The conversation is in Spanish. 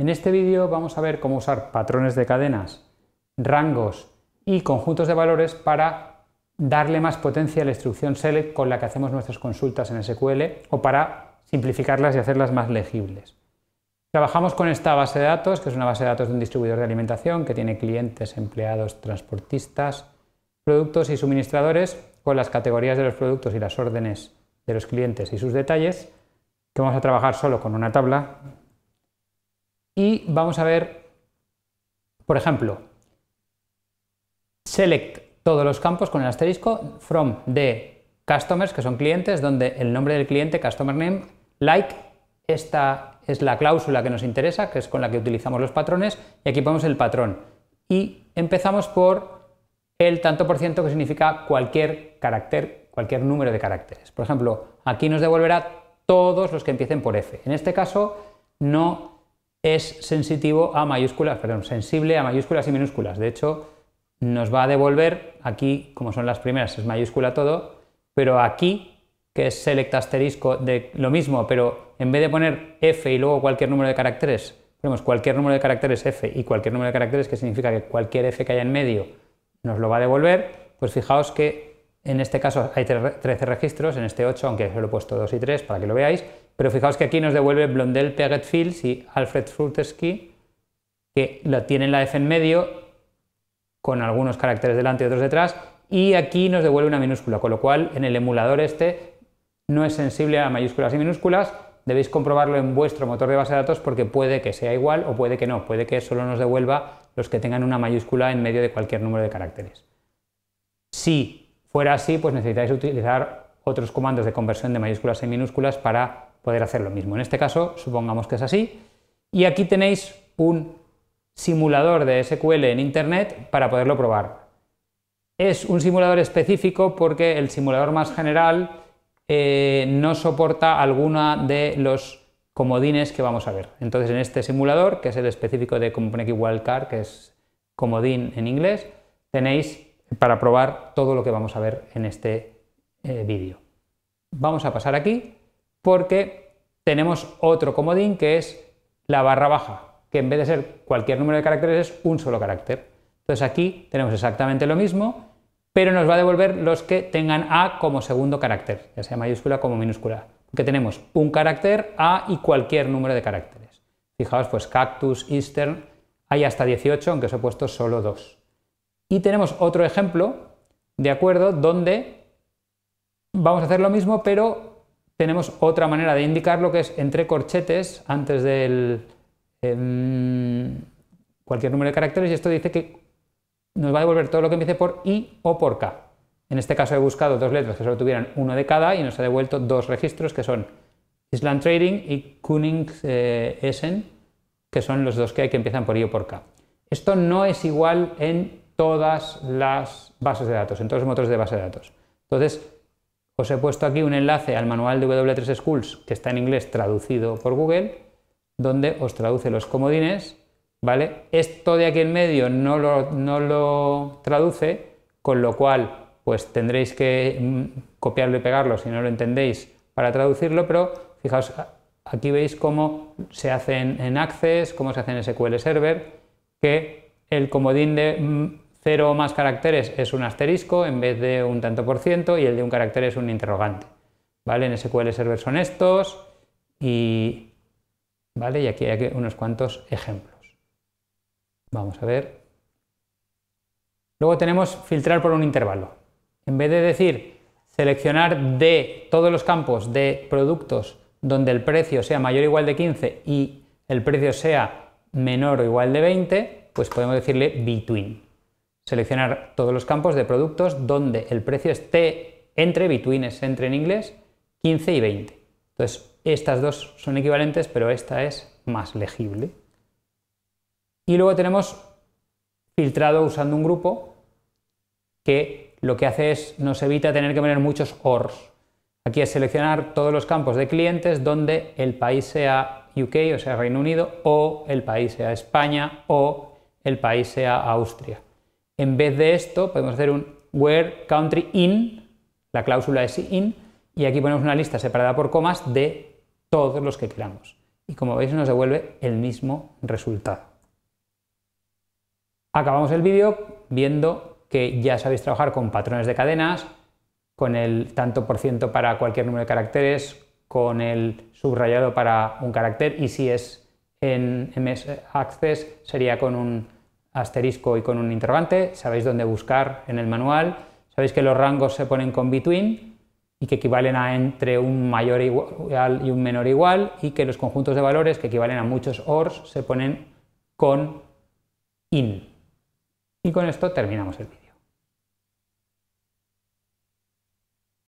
En este vídeo vamos a ver cómo usar patrones de cadenas, rangos y conjuntos de valores para darle más potencia a la instrucción select con la que hacemos nuestras consultas en SQL o para simplificarlas y hacerlas más legibles. Trabajamos con esta base de datos, que es una base de datos de un distribuidor de alimentación que tiene clientes, empleados, transportistas, productos y suministradores con las categorías de los productos y las órdenes de los clientes y sus detalles, que vamos a trabajar solo con una tabla y vamos a ver, por ejemplo, select todos los campos con el asterisco from de customers, que son clientes, donde el nombre del cliente, customer name, like, esta es la cláusula que nos interesa, que es con la que utilizamos los patrones, y aquí ponemos el patrón. Y empezamos por el tanto por ciento que significa cualquier carácter, cualquier número de caracteres. Por ejemplo, aquí nos devolverá todos los que empiecen por F. En este caso, no es sensitivo a mayúsculas, perdón, sensible a mayúsculas y minúsculas. De hecho, nos va a devolver aquí, como son las primeras, es mayúscula todo, pero aquí, que es select asterisco de lo mismo, pero en vez de poner F y luego cualquier número de caracteres, tenemos cualquier número de caracteres F y cualquier número de caracteres, que significa que cualquier F que haya en medio nos lo va a devolver, pues fijaos que en este caso hay 13 registros, en este 8, aunque lo he puesto 2 y 3 para que lo veáis, pero fijaos que aquí nos devuelve Blondel, Peggett Fields y Alfred Surtesky, que lo tienen la F en medio, con algunos caracteres delante y otros detrás, y aquí nos devuelve una minúscula, con lo cual en el emulador este no es sensible a mayúsculas y minúsculas, debéis comprobarlo en vuestro motor de base de datos porque puede que sea igual o puede que no, puede que solo nos devuelva los que tengan una mayúscula en medio de cualquier número de caracteres. Si Fuera así, pues necesitáis utilizar otros comandos de conversión de mayúsculas y minúsculas para poder hacer lo mismo. En este caso, supongamos que es así. Y aquí tenéis un simulador de SQL en Internet para poderlo probar. Es un simulador específico porque el simulador más general eh, no soporta alguna de los comodines que vamos a ver. Entonces, en este simulador, que es el específico de Component Wildcard, que es comodín en inglés, tenéis para probar todo lo que vamos a ver en este eh, vídeo. Vamos a pasar aquí porque tenemos otro comodín que es la barra baja, que en vez de ser cualquier número de caracteres es un solo carácter. Entonces aquí tenemos exactamente lo mismo, pero nos va a devolver los que tengan A como segundo carácter, ya sea mayúscula como minúscula, porque tenemos un carácter A y cualquier número de caracteres. Fijaos, pues cactus, eastern, hay hasta 18, aunque os he puesto solo dos. Y tenemos otro ejemplo, ¿de acuerdo? Donde vamos a hacer lo mismo, pero tenemos otra manera de indicar lo que es entre corchetes antes del em, cualquier número de caracteres y esto dice que nos va a devolver todo lo que empiece por i o por k. En este caso he buscado dos letras que solo tuvieran uno de cada y nos ha devuelto dos registros que son Island Trading y eh, essen que son los dos que hay que empiezan por i o por k. Esto no es igual en todas las bases de datos, en todos los motores de base de datos. Entonces, os he puesto aquí un enlace al manual de W3 Schools, que está en inglés traducido por Google, donde os traduce los comodines, ¿vale? Esto de aquí en medio no lo, lo traduce, con lo cual pues tendréis que mm, copiarlo y pegarlo si no lo entendéis para traducirlo, pero fijaos, aquí veis cómo se hace en Access, cómo se hace en SQL Server, que el comodín de mm, Cero o más caracteres es un asterisco en vez de un tanto por ciento y el de un carácter es un interrogante. ¿Vale? En SQL Server son estos y, ¿vale? y aquí hay unos cuantos ejemplos. Vamos a ver. Luego tenemos filtrar por un intervalo. En vez de decir seleccionar de todos los campos de productos donde el precio sea mayor o igual de 15 y el precio sea menor o igual de 20, pues podemos decirle between seleccionar todos los campos de productos donde el precio esté entre, between es entre en inglés, 15 y 20. Entonces, estas dos son equivalentes, pero esta es más legible. Y luego tenemos filtrado usando un grupo que lo que hace es nos evita tener que poner muchos ORs. Aquí es seleccionar todos los campos de clientes donde el país sea UK, o sea Reino Unido, o el país sea España, o el país sea Austria. En vez de esto, podemos hacer un where country in, la cláusula es in, y aquí ponemos una lista separada por comas de todos los que queramos. Y como veis, nos devuelve el mismo resultado. Acabamos el vídeo viendo que ya sabéis trabajar con patrones de cadenas, con el tanto por ciento para cualquier número de caracteres, con el subrayado para un carácter y si es en MS Access sería con un asterisco y con un interrogante, sabéis dónde buscar en el manual, sabéis que los rangos se ponen con between y que equivalen a entre un mayor igual y un menor igual y que los conjuntos de valores que equivalen a muchos ors se ponen con in. Y con esto terminamos el vídeo.